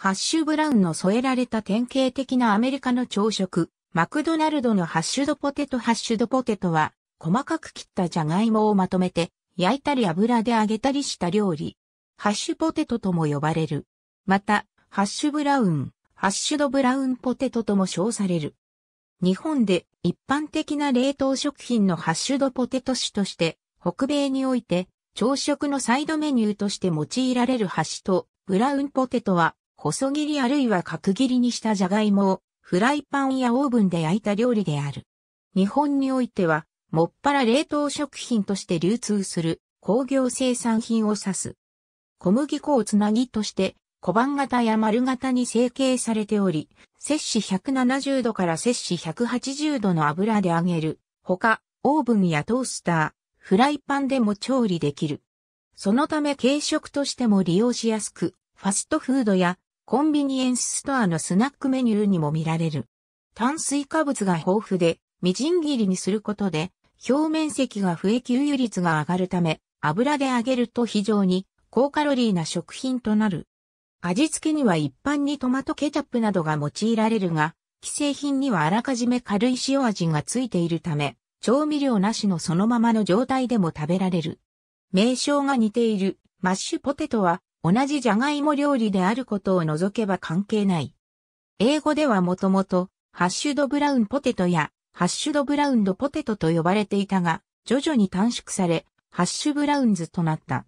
ハッシュブラウンの添えられた典型的なアメリカの朝食、マクドナルドのハッシュドポテトハッシュドポテトは、細かく切ったジャガイモをまとめて、焼いたり油で揚げたりした料理。ハッシュポテトとも呼ばれる。また、ハッシュブラウン、ハッシュドブラウンポテトとも称される。日本で一般的な冷凍食品のハッシュドポテト種として、北米において朝食のサイドメニューとして用いられるハッシュとブラウンポテトは細切りあるいは角切りにしたじゃがいもをフライパンやオーブンで焼いた料理である。日本においては、もっぱら冷凍食品として流通する工業生産品を指す。小麦粉をつなぎとして小判型や丸型に成形されており、摂氏170度から摂氏180度の油で揚げる。ほか、オーブンやトースター、フライパンでも調理できる。そのため軽食としても利用しやすく、ファストフードやコンビニエンスストアのスナックメニューにも見られる。炭水化物が豊富で、みじん切りにすることで、表面積が増え給油率が上がるため、油で揚げると非常に高カロリーな食品となる。味付けには一般にトマトケチャップなどが用いられるが、既製品にはあらかじめ軽い塩味がついているため、調味料なしのそのままの状態でも食べられる。名称が似ているマッシュポテトは同じジャガイモ料理であることを除けば関係ない。英語ではもともと、ハッシュドブラウンポテトや、ハッシュドブラウンドポテトと呼ばれていたが、徐々に短縮され、ハッシュブラウンズとなった。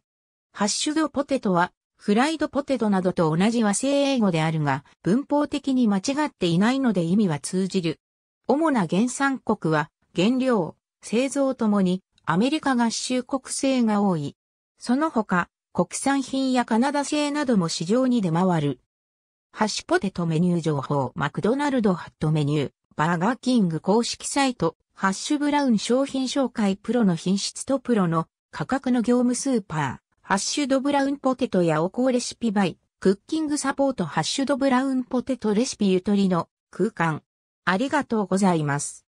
ハッシュドポテトは、フライドポテトなどと同じ和製英語であるが、文法的に間違っていないので意味は通じる。主な原産国は、原料、製造ともに、アメリカ合衆国製が多い。その他、国産品やカナダ製なども市場に出回る。ハッシュポテトメニュー情報マクドナルドハットメニューバーガーキング公式サイトハッシュブラウン商品紹介プロの品質とプロの価格の業務スーパーハッシュドブラウンポテトやおこレシピバイクッキングサポートハッシュドブラウンポテトレシピゆとりの空間ありがとうございます。